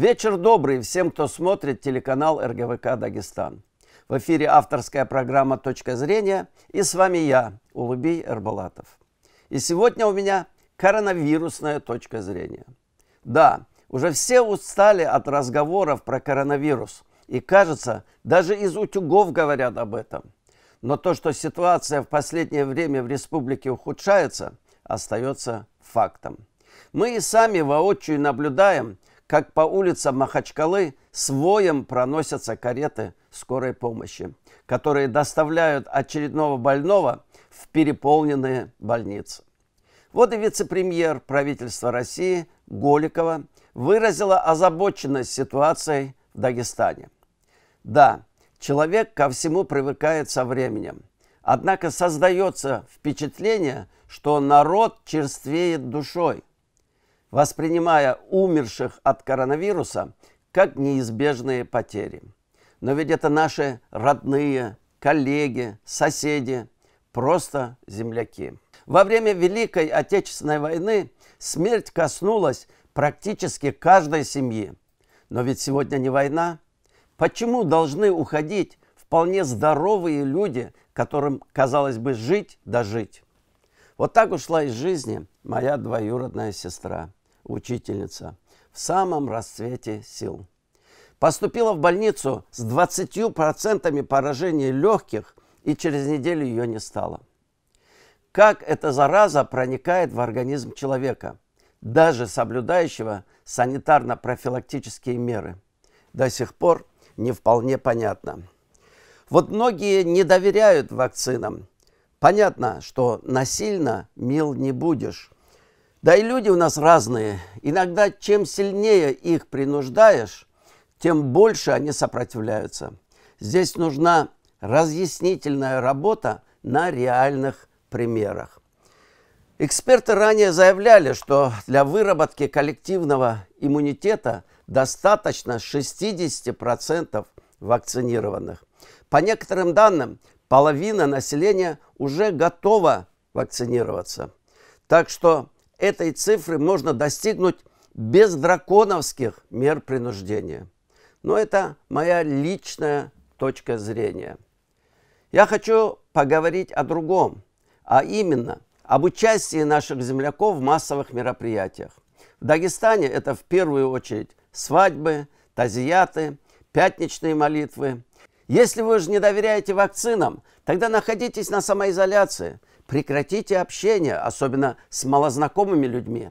Вечер добрый всем, кто смотрит телеканал РГВК «Дагестан». В эфире авторская программа «Точка зрения» и с вами я, Улыбий Эрбалатов. И сегодня у меня коронавирусная точка зрения. Да, уже все устали от разговоров про коронавирус. И кажется, даже из утюгов говорят об этом. Но то, что ситуация в последнее время в республике ухудшается, остается фактом. Мы и сами воочию наблюдаем – как по улицам Махачкалы с воем проносятся кареты скорой помощи, которые доставляют очередного больного в переполненные больницы. Вот и вице-премьер правительства России Голикова выразила озабоченность ситуацией в Дагестане. Да, человек ко всему привыкает со временем. Однако создается впечатление, что народ черствеет душой – воспринимая умерших от коронавируса как неизбежные потери. Но ведь это наши родные, коллеги, соседи, просто земляки. Во время Великой Отечественной войны смерть коснулась практически каждой семьи. Но ведь сегодня не война. Почему должны уходить вполне здоровые люди, которым, казалось бы, жить да Вот так ушла из жизни моя двоюродная сестра учительница в самом расцвете сил. Поступила в больницу с 20% поражения легких, и через неделю ее не стало. Как эта зараза проникает в организм человека, даже соблюдающего санитарно-профилактические меры, до сих пор не вполне понятно. Вот многие не доверяют вакцинам. Понятно, что насильно мил не будешь. Да и люди у нас разные. Иногда чем сильнее их принуждаешь, тем больше они сопротивляются. Здесь нужна разъяснительная работа на реальных примерах. Эксперты ранее заявляли, что для выработки коллективного иммунитета достаточно 60% вакцинированных. По некоторым данным, половина населения уже готова вакцинироваться. Так что этой цифры можно достигнуть без драконовских мер принуждения. Но это моя личная точка зрения. Я хочу поговорить о другом, а именно об участии наших земляков в массовых мероприятиях. В Дагестане это в первую очередь свадьбы, тазияты, пятничные молитвы. Если вы же не доверяете вакцинам, тогда находитесь на самоизоляции – Прекратите общение, особенно с малознакомыми людьми.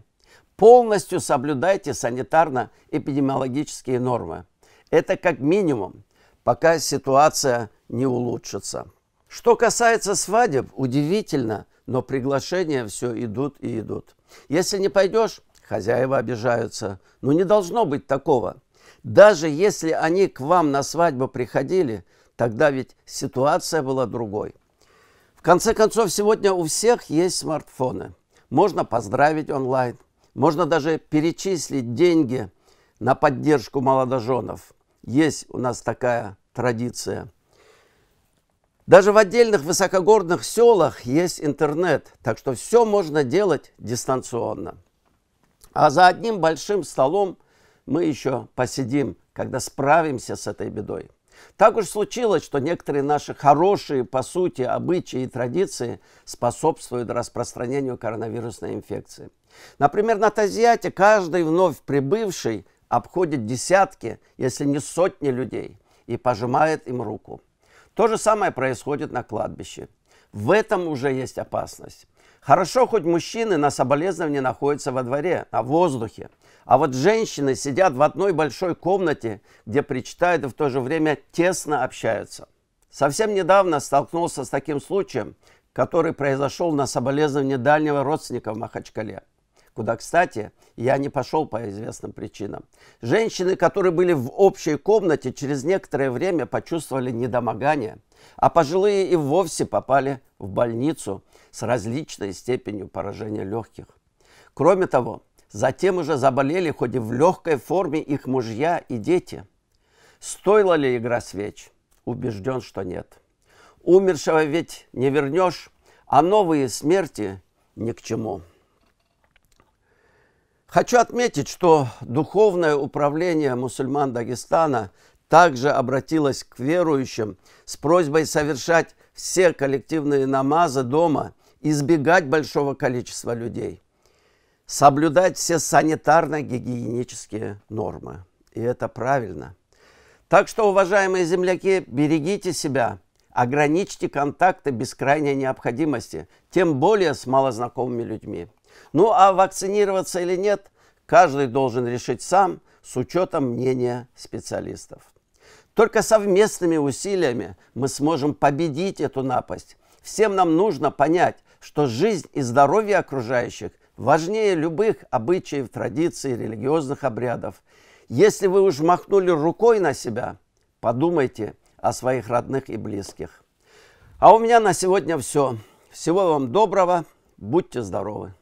Полностью соблюдайте санитарно-эпидемиологические нормы. Это как минимум, пока ситуация не улучшится. Что касается свадеб, удивительно, но приглашения все идут и идут. Если не пойдешь, хозяева обижаются. Но ну, не должно быть такого. Даже если они к вам на свадьбу приходили, тогда ведь ситуация была другой. В конце концов, сегодня у всех есть смартфоны. Можно поздравить онлайн, можно даже перечислить деньги на поддержку молодоженов. Есть у нас такая традиция. Даже в отдельных высокогорных селах есть интернет, так что все можно делать дистанционно. А за одним большим столом мы еще посидим, когда справимся с этой бедой. Так уж случилось, что некоторые наши хорошие, по сути, обычаи и традиции способствуют распространению коронавирусной инфекции. Например, на Тазиате каждый вновь прибывший обходит десятки, если не сотни людей, и пожимает им руку. То же самое происходит на кладбище. В этом уже есть опасность. Хорошо, хоть мужчины на соболезнование находятся во дворе, на воздухе. А вот женщины сидят в одной большой комнате, где причитают и в то же время тесно общаются. Совсем недавно столкнулся с таким случаем, который произошел на соболезнование дальнего родственника в Махачкале куда, кстати, я не пошел по известным причинам. Женщины, которые были в общей комнате, через некоторое время почувствовали недомогание, а пожилые и вовсе попали в больницу с различной степенью поражения легких. Кроме того, затем уже заболели, хоть и в легкой форме, их мужья и дети. Стоила ли игра свеч? Убежден, что нет. Умершего ведь не вернешь, а новые смерти ни к чему. Хочу отметить, что духовное управление мусульман Дагестана также обратилось к верующим с просьбой совершать все коллективные намазы дома, избегать большого количества людей, соблюдать все санитарно-гигиенические нормы. И это правильно. Так что, уважаемые земляки, берегите себя, ограничьте контакты без крайней необходимости, тем более с малознакомыми людьми. Ну а вакцинироваться или нет, каждый должен решить сам с учетом мнения специалистов. Только совместными усилиями мы сможем победить эту напасть. Всем нам нужно понять, что жизнь и здоровье окружающих важнее любых обычаев, традиций, религиозных обрядов. Если вы уж махнули рукой на себя, подумайте о своих родных и близких. А у меня на сегодня все. Всего вам доброго. Будьте здоровы.